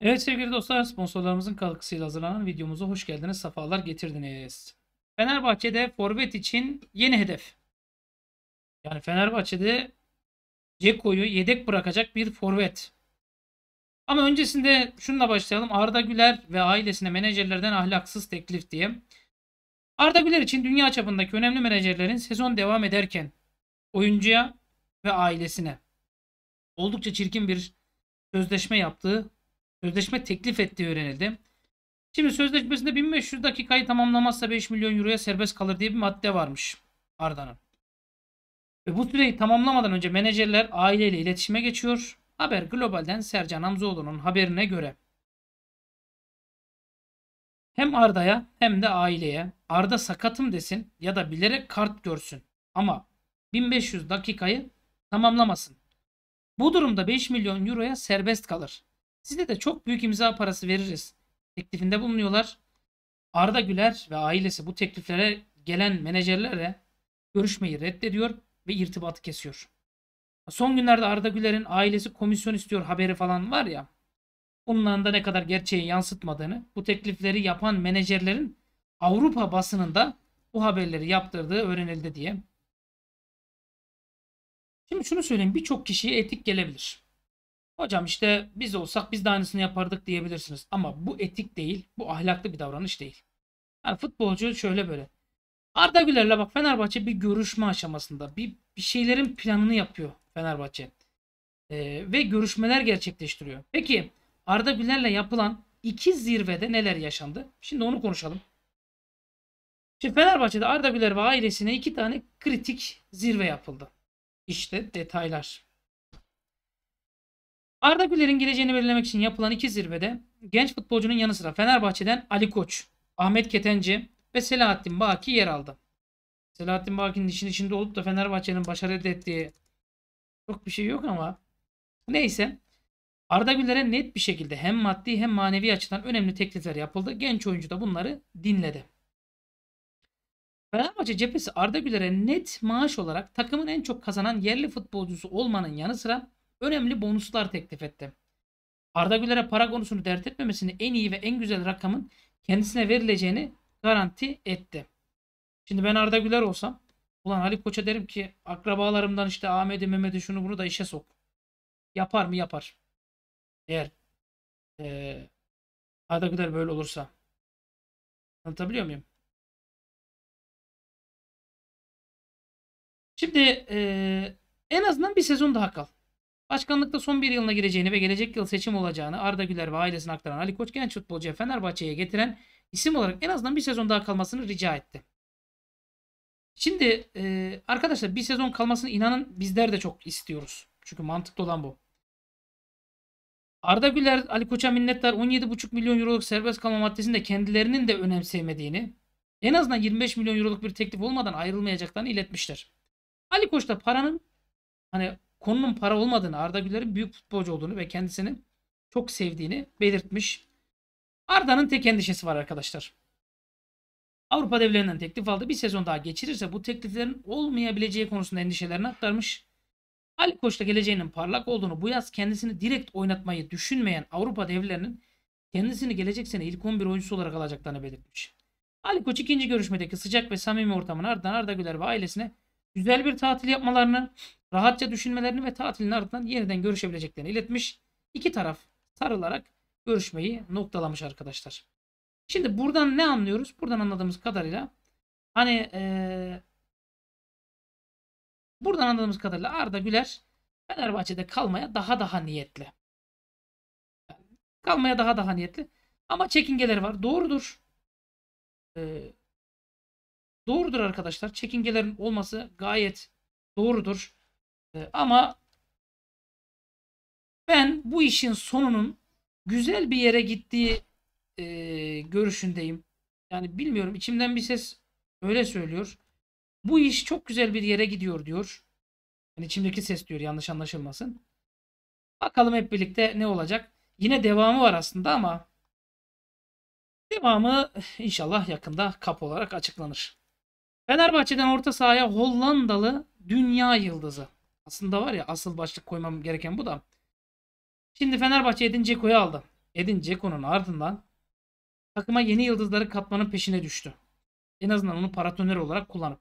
Evet sevgili dostlar sponsorlarımızın katkısıyla hazırlanan videomuza hoş geldiniz. Safalar getirdiniz. Fenerbahçe'de forvet için yeni hedef. Yani Fenerbahçe'de Ceko'yu yedek bırakacak bir forvet. Ama öncesinde şununla başlayalım. Arda Güler ve ailesine menajerlerden ahlaksız teklif diye. Arda Güler için dünya çapındaki önemli menajerlerin sezon devam ederken oyuncuya ve ailesine oldukça çirkin bir sözleşme yaptığı Sözleşme teklif ettiği öğrenildi. Şimdi sözleşmesinde 1500 dakikayı tamamlamazsa 5 milyon euroya serbest kalır diye bir madde varmış Arda'nın. Ve bu süreyi tamamlamadan önce menajerler aileyle iletişime geçiyor. Haber Global'den Sercan Hamzoğlu'nun haberine göre. Hem Arda'ya hem de aileye Arda sakatım desin ya da bilerek kart görsün. Ama 1500 dakikayı tamamlamasın. Bu durumda 5 milyon euroya serbest kalır. Size de çok büyük imza parası veririz. Teklifinde bulunuyorlar. Arda Güler ve ailesi bu tekliflere gelen menajerlere görüşmeyi reddediyor ve irtibatı kesiyor. Son günlerde Arda Güler'in ailesi komisyon istiyor haberi falan var ya. Bunun da ne kadar gerçeği yansıtmadığını, bu teklifleri yapan menajerlerin Avrupa basınında bu haberleri yaptırdığı öğrenildi diye. Şimdi şunu söyleyeyim birçok kişiye etik gelebilir. Hocam işte biz olsak biz de aynısını yapardık diyebilirsiniz. Ama bu etik değil. Bu ahlaklı bir davranış değil. Yani futbolcu şöyle böyle. Arda Güler'le bak Fenerbahçe bir görüşme aşamasında. Bir, bir şeylerin planını yapıyor Fenerbahçe. Ee, ve görüşmeler gerçekleştiriyor. Peki Arda Güler'le yapılan iki zirvede neler yaşandı? Şimdi onu konuşalım. Şimdi Fenerbahçe'de Arda Güler ve ailesine iki tane kritik zirve yapıldı. İşte detaylar. Arda Güler'in geleceğini belirlemek için yapılan iki zirvede genç futbolcunun yanı sıra Fenerbahçe'den Ali Koç, Ahmet Ketenci ve Selahattin Baki yer aldı. Selahattin Baki'nin işin içinde olup da Fenerbahçe'nin başarı elde ettiği çok bir şey yok ama neyse. Arda Güler'e net bir şekilde hem maddi hem manevi açıdan önemli teklifler yapıldı. Genç oyuncu da bunları dinledi. Fenerbahçe cephesi Arda Güler'e net maaş olarak takımın en çok kazanan yerli futbolcusu olmanın yanı sıra önemli bonuslar teklif etti. Arda Güler'e para konusunu dert etmemesini en iyi ve en güzel rakamın kendisine verileceğini garanti etti. Şimdi ben Arda Güler olsam ulan Ali Koç'a derim ki akrabalarımdan işte Ahmet'i Mehmet'i şunu bunu da işe sok. Yapar mı? Yapar. Eğer ee, Arda Güler böyle olursa. Anlatabiliyor muyum? Şimdi ee, en azından bir sezon daha kal. Başkanlıkta son bir yılına gireceğini ve gelecek yıl seçim olacağını Arda Güler ve ailesine aktaran Ali Koç genç futbolcuya Fenerbahçe'ye getiren isim olarak en azından bir sezon daha kalmasını rica etti. Şimdi e, arkadaşlar bir sezon kalmasını inanın bizler de çok istiyoruz. Çünkü mantıklı olan bu. Arda Güler, Ali Koç'a minnettar 17,5 milyon euroluk serbest kalma maddesinde kendilerinin de önemsemediğini, en azından 25 milyon euroluk bir teklif olmadan ayrılmayacaklarını iletmişler. Ali Koç da paranın hani konunun para olmadığını, Arda Güler'in büyük futbolcu olduğunu ve kendisini çok sevdiğini belirtmiş. Arda'nın tek endişesi var arkadaşlar. Avrupa devlerinden teklif aldı. Bir sezon daha geçirirse bu tekliflerin olmayabileceği konusunda endişelerini aktarmış. Ali Koç'ta geleceğinin parlak olduğunu bu yaz kendisini direkt oynatmayı düşünmeyen Avrupa devlerinin kendisini gelecek sene ilk 11 oyuncusu olarak alacaklarını belirtmiş. Ali Koç ikinci görüşmedeki sıcak ve samimi ortamın ardından Arda Güler ve ailesine güzel bir tatil yapmalarını, rahatça düşünmelerini ve tatilin ardından yeniden görüşebileceklerini iletmiş. İki taraf sarılarak görüşmeyi noktalamış arkadaşlar. Şimdi buradan ne anlıyoruz? Buradan anladığımız kadarıyla hani ee, buradan anladığımız kadarıyla Arda Güler Fenerbahçe'de kalmaya daha daha niyetli. Kalmaya daha daha niyetli. Ama çekingeler var. Doğrudur. Ee, doğrudur arkadaşlar. Çekingelerin olması gayet doğrudur. Ee, ama ben bu işin sonunun güzel bir yere gittiği e, görüşündeyim. Yani bilmiyorum içimden bir ses öyle söylüyor. Bu iş çok güzel bir yere gidiyor diyor. Yani içimdeki ses diyor yanlış anlaşılmasın. Bakalım hep birlikte ne olacak. Yine devamı var aslında ama devamı eh, inşallah yakında kap olarak açıklanır. Fenerbahçe'den orta sahaya Hollandalı dünya yıldızı. Aslında var ya asıl başlık koymam gereken bu da. Şimdi Fenerbahçe Edin Ceko'yu aldı. Edin Ceko'nun ardından takıma yeni yıldızları katmanın peşine düştü. En azından onu paratoner olarak kullanıp.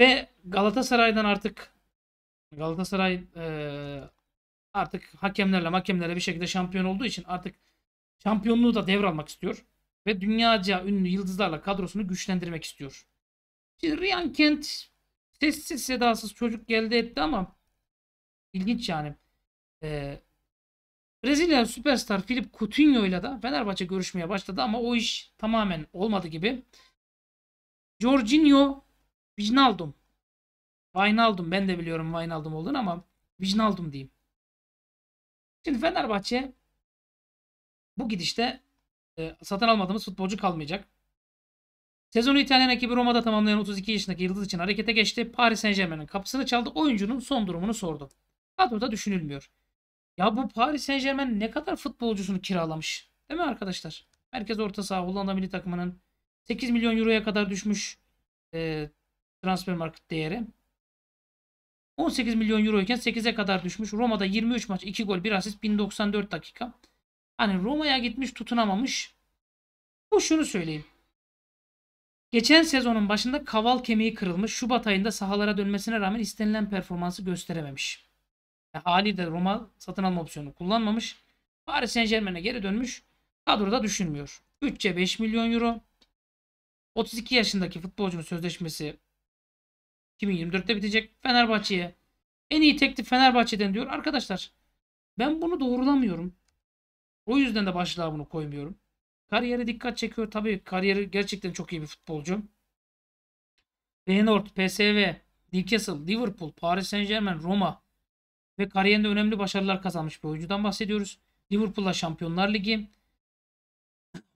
Ve Galatasaray'dan artık Galatasaray e, artık hakemlerle hakemlere bir şekilde şampiyon olduğu için artık şampiyonluğu da devralmak istiyor ve dünyaca ünlü yıldızlarla kadrosunu güçlendirmek istiyor. Şimdi Ryan Kent sessiz sedasız çocuk geldi etti ama ilginç yani. Ee, Brezilya süperstar Filip Coutinho ile de Fenerbahçe görüşmeye başladı ama o iş tamamen olmadı gibi. Jorginho Wijnaldum. Wijnaldum ben de biliyorum Wijnaldum olduğunu ama Wijnaldum diyeyim. Şimdi Fenerbahçe bu gidişte ee, satın almadığımız futbolcu kalmayacak. Sezonu İtalyan ekibi Roma'da tamamlayan 32 yaşındaki Yıldız için harekete geçti. Paris Saint Germain'in kapısını çaldı. Oyuncunun son durumunu sordu. Kadroda düşünülmüyor. Ya bu Paris Saint Germain ne kadar futbolcusunu kiralamış. Değil mi arkadaşlar? Merkez orta saha Hollanda milli takımının 8 milyon euroya kadar düşmüş e, transfer market değeri. 18 milyon euroyken 8'e kadar düşmüş. Roma'da 23 maç 2 gol 1 asist 1094 dakika. Hani Roma'ya gitmiş tutunamamış. Bu şunu söyleyeyim. Geçen sezonun başında kaval kemiği kırılmış. Şubat ayında sahalara dönmesine rağmen istenilen performansı gösterememiş. Yani e, hali Roma satın alma opsiyonu kullanmamış. Paris Saint Germain'e geri dönmüş. Kadroda düşünmüyor. Bütçe 5 milyon euro. 32 yaşındaki futbolcunun sözleşmesi 2024'te bitecek. Fenerbahçe'ye en iyi teklif Fenerbahçe'den diyor. Arkadaşlar ben bunu doğrulamıyorum. O yüzden de başlığa bunu koymuyorum. Kariyeri dikkat çekiyor. Tabii kariyeri gerçekten çok iyi bir futbolcu. Feyenoord, PSV, Newcastle, Liverpool, Paris Saint Germain, Roma ve kariyerinde önemli başarılar kazanmış bir oyuncudan bahsediyoruz. Liverpool'la Şampiyonlar Ligi,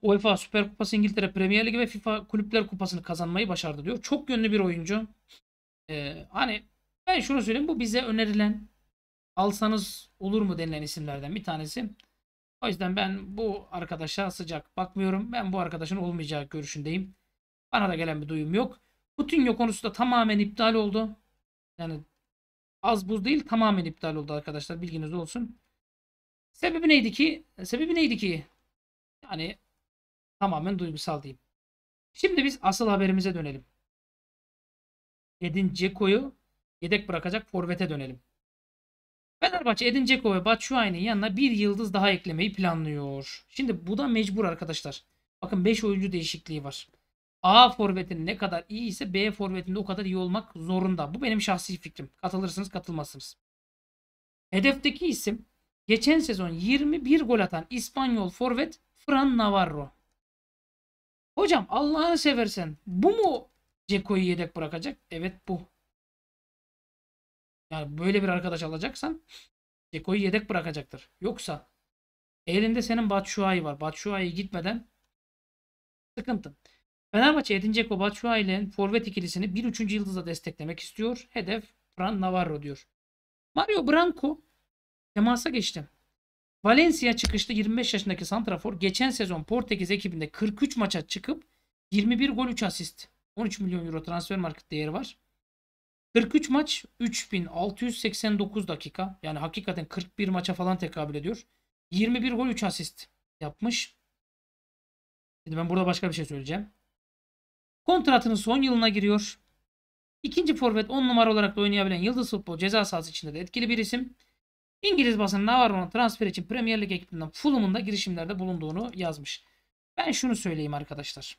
UEFA Süper Kupası İngiltere Premier Ligi ve FIFA Kulüpler Kupası'nı kazanmayı başardı diyor. Çok yönlü bir oyuncu. Ee, hani ben şunu söyleyeyim bu bize önerilen alsanız olur mu denilen isimlerden bir tanesi. O yüzden ben bu arkadaşa sıcak bakmıyorum. Ben bu arkadaşın olmayacağı görüşündeyim. Bana da gelen bir duyum yok. Putinyo konusu da tamamen iptal oldu. Yani az buz değil tamamen iptal oldu arkadaşlar bilginiz olsun. Sebebi neydi ki? Sebebi neydi ki? Yani tamamen duygusal diyeyim. Şimdi biz asıl haberimize dönelim. Edin Ceko'yu yedek bırakacak forvete dönelim. Fenerbahçe Edin Dzeko ve Batshuayi'nin yanına bir yıldız daha eklemeyi planlıyor. Şimdi bu da mecbur arkadaşlar. Bakın 5 oyuncu değişikliği var. A forvetin ne kadar iyi ise B forvetinde o kadar iyi olmak zorunda. Bu benim şahsi fikrim. Katılırsınız katılmazsınız. Hedefteki isim geçen sezon 21 gol atan İspanyol forvet Fran Navarro. Hocam Allah'ını seversen bu mu Ceko'yu yedek bırakacak? Evet bu. Yani böyle bir arkadaş alacaksan Ceko'yu yedek bırakacaktır. Yoksa elinde senin Batshuayi var. Batshuayi gitmeden sıkıntı. Fenerbahçe Edin Ceko Batshuayi ile forvet ikilisini bir üçüncü yıldızla desteklemek istiyor. Hedef Fran Navarro diyor. Mario Branco temasa geçti. Valencia çıkışlı 25 yaşındaki Santrafor geçen sezon Portekiz ekibinde 43 maça çıkıp 21 gol 3 asist. 13 milyon euro transfer market değeri var. 43 maç 3689 dakika. Yani hakikaten 41 maça falan tekabül ediyor. 21 gol 3 asist yapmış. Şimdi ben burada başka bir şey söyleyeceğim. Kontratının son yılına giriyor. İkinci forvet 10 numara olarak da oynayabilen Yıldız Futbol ceza sahası içinde de etkili bir isim. İngiliz basınında var ona transfer için Premier Lig ekibinden Fulham'ın da girişimlerde bulunduğunu yazmış. Ben şunu söyleyeyim arkadaşlar.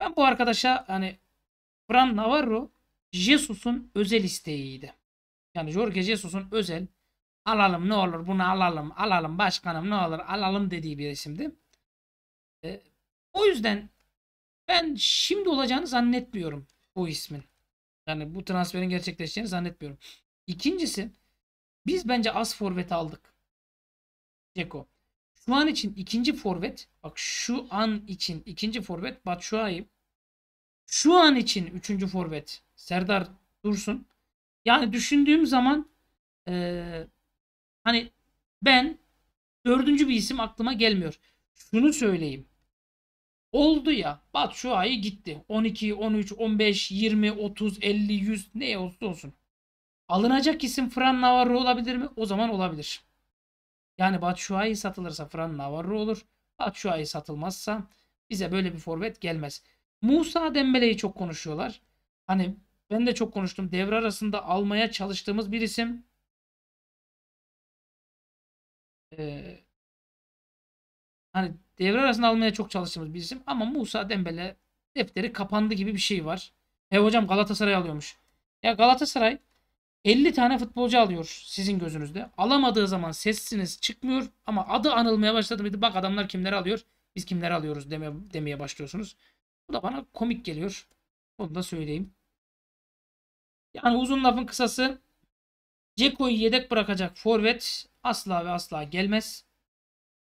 Ben bu arkadaşa hani Fran Navarro Jesus'un özel isteğiydi. Yani Jorge Jesus'un özel alalım ne olur bunu alalım alalım başkanım ne olur alalım dediği bir isimdi. E, o yüzden ben şimdi olacağını zannetmiyorum bu ismin. Yani bu transferin gerçekleşeceğini zannetmiyorum. İkincisi biz bence az forvet aldık. Ceko. Şu an için ikinci forvet bak şu an için ikinci forvet Batshuayi şu an için 3. forvet Serdar Dursun. Yani düşündüğüm zaman e, hani ben dördüncü bir isim aklıma gelmiyor. Şunu söyleyeyim. Oldu ya. Bat şu ayı gitti. 12, 13, 15, 20, 30, 50, 100 ne olsun olsun. Alınacak isim Fran Navarro olabilir mi? O zaman olabilir. Yani Batshuayi satılırsa Fran Navarro olur. Batshuayi satılmazsa bize böyle bir forvet gelmez. Musa Dembele'yi çok konuşuyorlar. Hani ben de çok konuştum. Devre arasında almaya çalıştığımız bir isim. Ee, hani devre arasında almaya çok çalıştığımız bir isim. Ama Musa Dembele defteri kapandı gibi bir şey var. E hocam Galatasaray alıyormuş. Ya Galatasaray 50 tane futbolcu alıyor sizin gözünüzde. Alamadığı zaman sessiniz çıkmıyor ama adı anılmaya başladı mıydı? Bak adamlar kimleri alıyor, biz kimleri alıyoruz demeye, demeye başlıyorsunuz. Bu da bana komik geliyor. Onu da söyleyeyim. Yani uzun lafın kısası Ceko'yu yedek bırakacak forvet asla ve asla gelmez.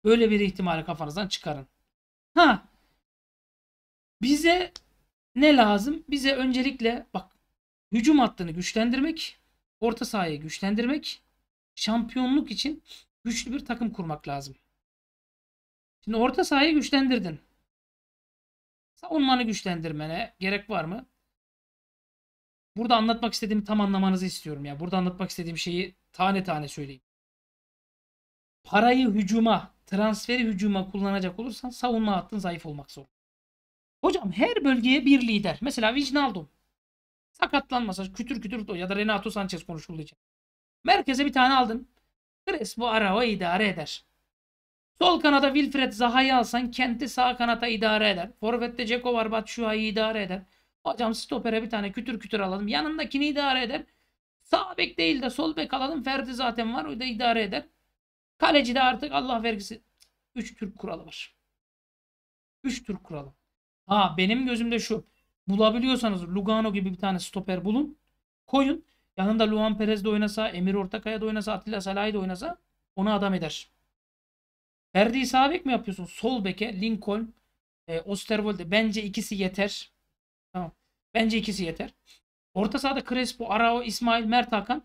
Böyle bir ihtimali kafanızdan çıkarın. Ha. Bize ne lazım? Bize öncelikle bak hücum hattını güçlendirmek, orta sahayı güçlendirmek, şampiyonluk için güçlü bir takım kurmak lazım. Şimdi orta sahayı güçlendirdin. Savunmanı güçlendirmene gerek var mı? Burada anlatmak istediğimi tam anlamanızı istiyorum ya. Burada anlatmak istediğim şeyi tane tane söyleyeyim. Parayı hücuma, transferi hücuma kullanacak olursan savunma hattın zayıf olmak zor Hocam her bölgeye bir lider. Mesela Wijnaldum. Sakatlanmasa kütür kütür ya da Renato Sanchez konuşulacak Merkeze bir tane aldın. Crespo Arao idare eder. Sol kanada Wilfred Zaha'yı alsan Kent'i sağ kanata idare eder. Forvet'te Ceko var Batshuayi'yi idare eder. Hocam stopere bir tane kütür kütür alalım. Yanındakini idare eder. Sağ bek değil de sol bek alalım. Ferdi zaten var. O da idare eder. Kaleci de artık Allah vergisi. 3 Türk kuralı var. 3 Türk kuralı. Ha benim gözümde şu. Bulabiliyorsanız Lugano gibi bir tane stoper bulun. Koyun. Yanında Luan Perez de oynasa, Emir Ortakaya da oynasa, Atilla Salah'ı de oynasa onu adam eder. Ferdi'yi sağ bek mi yapıyorsun? Sol beke Lincoln, e, Osterwolde. Bence ikisi yeter. Tamam. Bence ikisi yeter. Orta sahada Crespo, Arao, İsmail, Mert Hakan.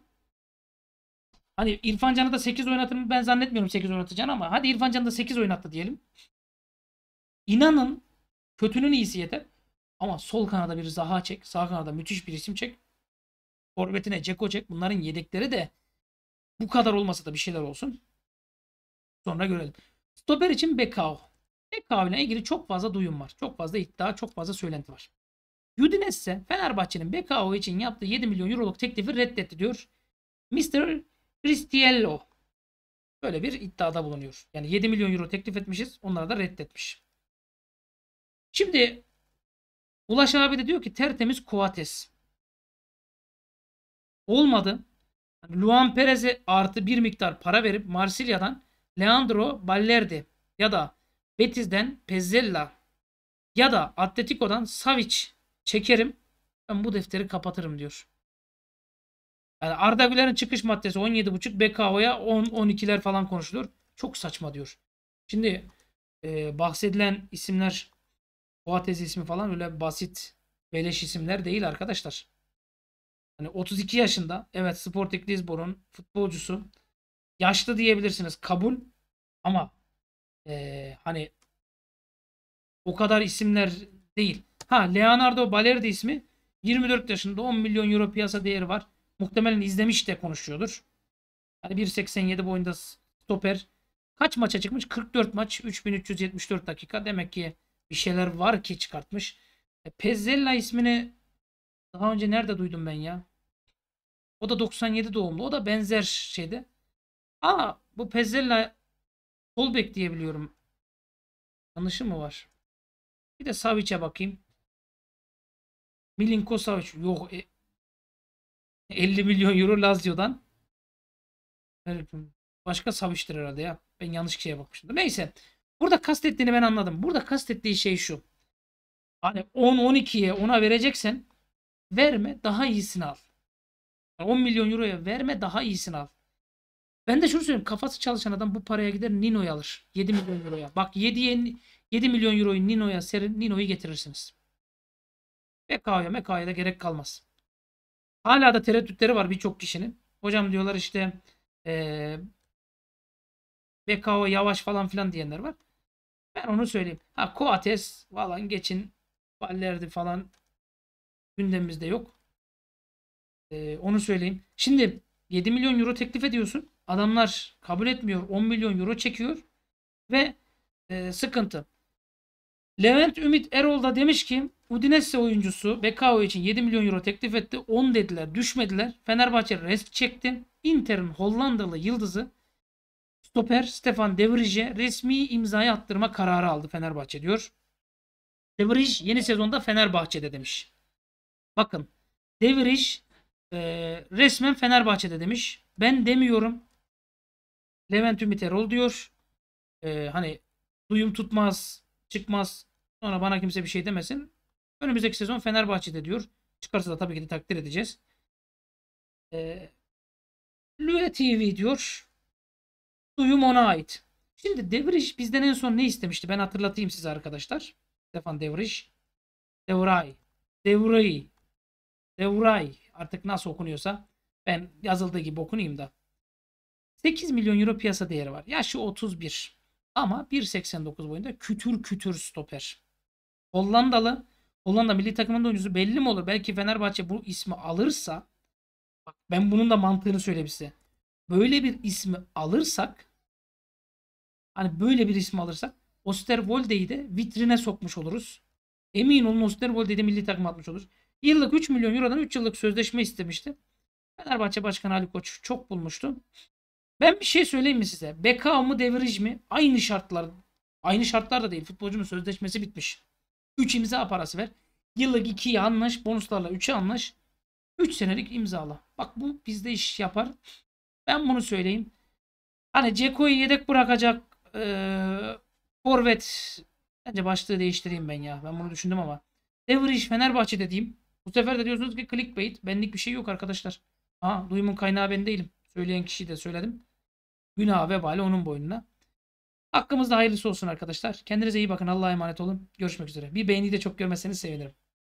Hani İrfan Can'ı da 8 oynatır mı? Ben zannetmiyorum 8 oynatacağını ama hadi İrfan Can'ı da 8 oynattı diyelim. İnanın kötünün iyisi yeter. Ama sol kanada bir Zaha çek. Sağ kanada müthiş bir isim çek. Forvetine Ceko çek. Bunların yedekleri de bu kadar olmasa da bir şeyler olsun. Sonra görelim. Stoper için Bekao. Bekao ile ilgili çok fazla duyum var. Çok fazla iddia, çok fazla söylenti var. Udinese Fenerbahçe'nin Bekao için yaptığı 7 milyon euroluk teklifi reddetti diyor. Mr. Cristiello böyle bir iddiada bulunuyor. Yani 7 milyon euro teklif etmişiz. Onlara da reddetmiş. Şimdi Ulaş abi de diyor ki tertemiz kovates Olmadı. Luan Perez'e artı bir miktar para verip Marsilya'dan Leandro Ballerdi ya da Betis'den Pezzella ya da Atletico'dan Savic çekerim ben bu defteri kapatırım diyor. Yani Arda Güler'in çıkış maddesi 17.5 BKO'ya 10-12'ler falan konuşulur. Çok saçma diyor. Şimdi e, bahsedilen isimler Boatez ismi falan öyle basit beleş isimler değil arkadaşlar. Hani 32 yaşında evet Sporting Lisbon'un futbolcusu Yaşlı diyebilirsiniz kabul ama e, hani o kadar isimler değil. Ha Leonardo Balerdi ismi 24 yaşında 10 milyon euro piyasa değeri var. Muhtemelen izlemiş de konuşuyordur. Hani 1.87 boyunda stoper. Kaç maça çıkmış? 44 maç 3374 dakika. Demek ki bir şeyler var ki çıkartmış. E, Pezzella ismini daha önce nerede duydum ben ya? O da 97 doğumlu. O da benzer şeyde. Aa bu Pezzella sol bek diyebiliyorum. Yanlışı mı var? Bir de Savic'e bakayım. Milinko Savic. Yok. E, 50 milyon euro Lazio'dan. Başka Savic'tir herhalde ya. Ben yanlış kişiye bakmıştım. Neyse. Burada kastettiğini ben anladım. Burada kastettiği şey şu. Hani 10-12'ye 10'a vereceksen verme daha iyisini al. Yani 10 milyon euroya verme daha iyisini al. Ben de şunu söyleyeyim. Kafası çalışan adam bu paraya gider Nino'yu alır. 7 milyon euroya. Bak 7, 7 milyon euroyu Nino'ya serin Nino'yu getirirsiniz. Mekaya Mekaya da gerek kalmaz. Hala da tereddütleri var birçok kişinin. Hocam diyorlar işte ee, yavaş falan filan diyenler var. Ben onu söyleyeyim. Ha Coates falan geçin. Vallerdi falan gündemimizde yok. Ee, onu söyleyeyim. Şimdi 7 milyon euro teklif ediyorsun. Adamlar kabul etmiyor. 10 milyon euro çekiyor. Ve e, sıkıntı. Levent Ümit Erol da demiş ki Udinese oyuncusu Bekao için 7 milyon euro teklif etti. 10 dediler düşmediler. Fenerbahçe risk çekti. Inter'in Hollandalı yıldızı stoper Stefan De Vrije resmi imzayı attırma kararı aldı Fenerbahçe diyor. De Vrij yeni sezonda Fenerbahçe'de demiş. Bakın De Vrij e, resmen Fenerbahçe'de demiş. Ben demiyorum Levent Ümit Erol diyor. Ee, hani duyum tutmaz, çıkmaz. Sonra bana kimse bir şey demesin. Önümüzdeki sezon Fenerbahçe'de diyor. Çıkarsa da tabii ki de takdir edeceğiz. Ee, Lüe TV diyor. Duyum ona ait. Şimdi Devriş bizden en son ne istemişti? Ben hatırlatayım size arkadaşlar. Stefan Devriş. Devray. Devray. Devray. Artık nasıl okunuyorsa ben yazıldığı gibi okunayım da. 8 milyon euro piyasa değeri var. Yaşı 31 ama 1.89 boyunda kütür kütür stoper. Hollandalı Hollanda milli takımında oyuncusu belli mi olur? Belki Fenerbahçe bu ismi alırsa bak ben bunun da mantığını söyleyeyim size. Böyle bir ismi alırsak hani böyle bir ismi alırsak Osterwolde'yi de vitrine sokmuş oluruz. Emin olun Osterwolde'yi de milli takım atmış olur. Yıllık 3 milyon eurodan 3 yıllık sözleşme istemişti. Fenerbahçe Başkanı Ali Koç çok bulmuştu. Ben bir şey söyleyeyim mi size? Beka mı Devirij mi? Aynı şartlar. Aynı şartlar da değil. Futbolcunun sözleşmesi bitmiş. 3 imza parası ver. Yıllık 2'ye anlaş. Bonuslarla 3'e anlaş. 3 senelik imzala. Bak bu bizde iş yapar. Ben bunu söyleyeyim. Hani Ceko'yu yedek bırakacak ee, bence başlığı değiştireyim ben ya. Ben bunu düşündüm ama. Devriş Fenerbahçe dediğim. Bu sefer de diyorsunuz ki clickbait. Benlik bir şey yok arkadaşlar. Ha duyumun kaynağı ben değilim. Söyleyen kişiyi de söyledim. Günah vebali onun boynuna. Hakkımızda hayırlısı olsun arkadaşlar. Kendinize iyi bakın. Allah'a emanet olun. Görüşmek üzere. Bir beğeni de çok görmezseniz sevinirim.